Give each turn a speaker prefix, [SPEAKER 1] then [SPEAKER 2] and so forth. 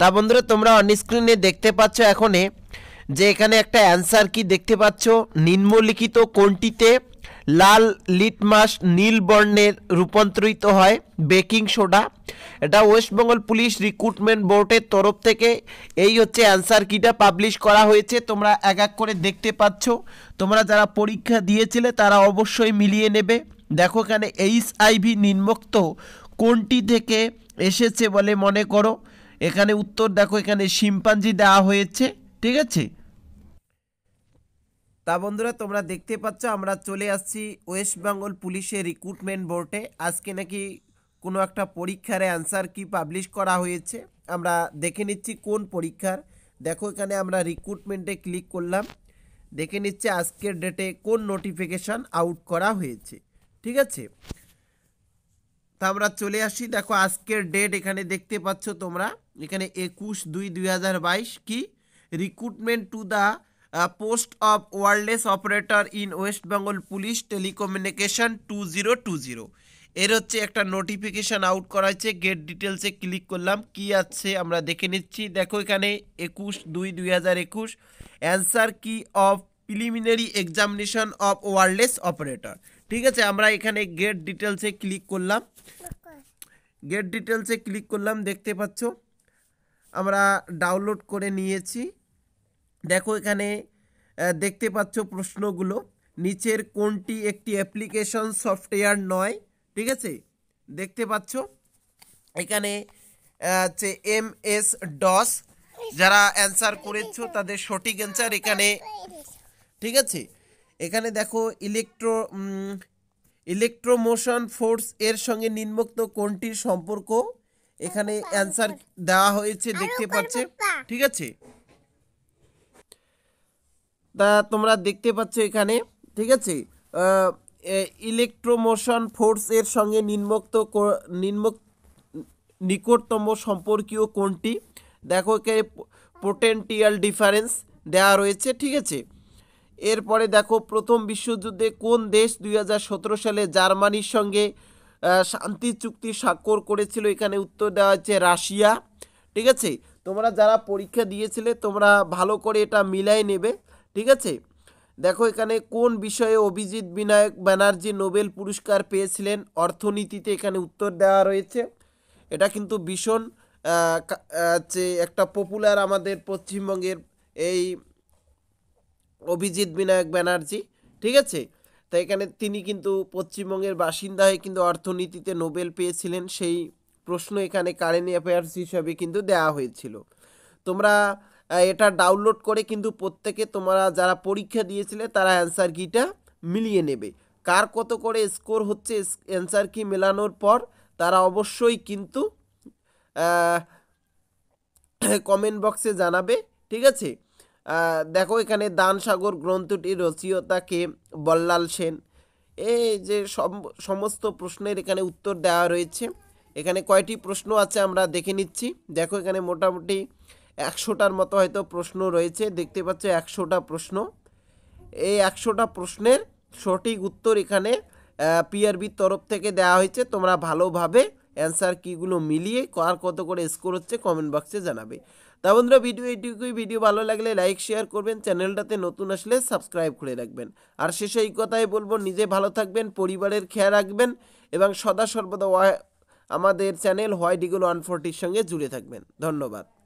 [SPEAKER 1] তা বন্ধুরা তোমরা অনস্ক্রিনে দেখতে পাচ্ছ এখনে যে এখানে একটা অ্যান্সার কি দেখতে পাচ্ছ নিম্নলিখিত কোনটিতে লাল লিটমাস নীল বর্ণের রূপান্তরিত হয় বেকিং সোডা এটা ওয়েস্টবেঙ্গল পুলিশ রিক্রুটমেন্ট বোর্ডের তরফ থেকে এই হচ্ছে অ্যান্সার কিটা পাবলিশ করা হয়েছে তোমরা এক এক করে দেখতে পাচ্ছ তোমরা যারা পরীক্ষা দিয়েছিলে তারা অবশ্যই মিলিয়ে নেবে দেখো এখানে এইচআইভি নিম্মুক্ত কোনটি থেকে এসেছে বলে মনে করো এখানে উত্তর দেখো এখানে শিম্পাঞ্জি দেওয়া হয়েছে ঠিক আছে তা বন্ধুরা তোমরা দেখতে পাচ্ছ আমরা চলে আসছি ওয়েস্ট বেঙ্গল পুলিশের রিক্রুটমেন্ট বোর্ডে আজকে নাকি কোনো একটা পরীক্ষার অ্যান্সার কি পাবলিশ করা হয়েছে আমরা দেখে নিচ্ছি কোন পরীক্ষার দেখো এখানে আমরা রিক্রুটমেন্টে ক্লিক করলাম দেখে নিচ্ছে আজকের ডেটে কোন নোটিফিকেশান আউট করা হয়েছে ঠিক আছে তা আমরা চলে আসি দেখো আজকের ডেট এখানে দেখতে পাচ্ছ তোমরা এখানে একুশ দুই দুই হাজার বাইশ কি recruitment to the post of wireless operator in West Bengal police telecommunication two zero two zero এর হচ্ছে একটা নোটিফিকেশান আউট করা হয়েছে গেট ডিটেলসে ক্লিক করলাম কি আছে আমরা দেখে নিচ্ছি দেখো এখানে একুশ দুই দুই হাজার একুশ answer key of preliminary examination of wireless operator ঠিক আছে আমরা এখানে গেট ডিটেলসে ক্লিক করলাম গেট ডিটেলসে ক্লিক করলাম দেখতে পাচ্ছ আমরা ডাউনলোড করে নিয়েছি দেখো এখানে দেখতে পাচ্ছ প্রশ্নগুলো নিচের কোনটি একটি অ্যাপ্লিকেশন সফটওয়্যার নয় ঠিক আছে দেখতে পাচ্ছ এখানে হচ্ছে এম এস ডস যারা অ্যান্সার করেছ তাদের সঠিক অ্যান্সার এখানে ঠিক আছে এখানে দেখো ইলেকট্রো ইলেকট্রোমোশন ফোর্স এর সঙ্গে নিম্নোক্ত কোনটির সম্পর্ক এখানে অ্যান্সার দেওয়া হয়েছে দেখতে পাচ্ছে ঠিক আছে তা তোমরা দেখতে পাচ্ছ এখানে ঠিক আছে ইলেকট্রোমোশন ফোর্স এর সঙ্গে নিম্মুক্ত নিম্মুক নিকটতম সম্পর্কীয় কোনটি দেখো কে পোটেন্টিয়াল ডিফারেন্স দেওয়া রয়েছে ঠিক আছে এরপরে দেখো প্রথম বিশ্বযুদ্ধে কোন দেশ দুই সালে জার্মানির সঙ্গে শান্তি চুক্তি স্বাক্ষর করেছিল এখানে উত্তর দেওয়া হয়েছে রাশিয়া ঠিক আছে তোমরা যারা পরীক্ষা দিয়েছিলে তোমরা ভালো করে এটা মিলাই নেবে ঠিক আছে দেখো এখানে কোন বিষয়ে অভিজিৎ বিনায়ক ব্যানার্জি নোবেল পুরস্কার পেয়েছিলেন অর্থনীতিতে এখানে উত্তর দেওয়া রয়েছে এটা কিন্তু ভীষণ যে একটা পপুলার আমাদের পশ্চিমবঙ্গের এই অভিজিৎ বিনায়ক ব্যানার্জি ঠিক আছে তো এখানে তিনি কিন্তু পশ্চিমবঙ্গের বাসিন্দা হয়ে কিন্তু অর্থনীতিতে নোবেল পেয়েছিলেন সেই প্রশ্ন এখানে কারেন্ট অ্যাফেয়ার্স হিসাবে কিন্তু দেওয়া হয়েছিল তোমরা এটা ডাউনলোড করে কিন্তু প্রত্যেকে তোমরা যারা পরীক্ষা দিয়েছিলে তারা অ্যান্সার কিটা মিলিয়ে নেবে কার কত করে স্কোর হচ্ছে অ্যান্সার কি মেলানোর পর তারা অবশ্যই কিন্তু কমেন্ট বক্সে জানাবে ঠিক আছে দেখো এখানে দানসাগর গ্রন্থটির রচিয়তা কে বল্লাল সেন এই যে সমস্ত প্রশ্নের এখানে উত্তর দেওয়া রয়েছে এখানে কয়টি প্রশ্ন আছে আমরা দেখে নিচ্ছি দেখো এখানে মোটামুটি একশোটার মতো হয়তো প্রশ্ন রয়েছে দেখতে পাচ্ছ একশোটা প্রশ্ন এই একশোটা প্রশ্নের সঠিক উত্তর এখানে পিআরবির তরফ থেকে দেওয়া হয়েছে তোমরা ভালোভাবে অ্যান্সার কীগুলো মিলিয়ে কার কত করে স্কোর হচ্ছে কমেন্ট বক্সে জানাবে তা বন্ধুরা ভিডিও এইটুকুই ভিডিও ভালো লাগলে লাইক শেয়ার করবেন চ্যানেলটাতে নতুন আসলে সাবস্ক্রাইব করে রাখবেন আর শেষে এই কথাই বলবো নিজে ভালো থাকবেন পরিবারের খেয়াল রাখবেন এবং সদা সর্বদা আমাদের চ্যানেল হোয়াইট ইগুল ওয়ান ফোরটির সঙ্গে জুড়ে থাকবেন ধন্যবাদ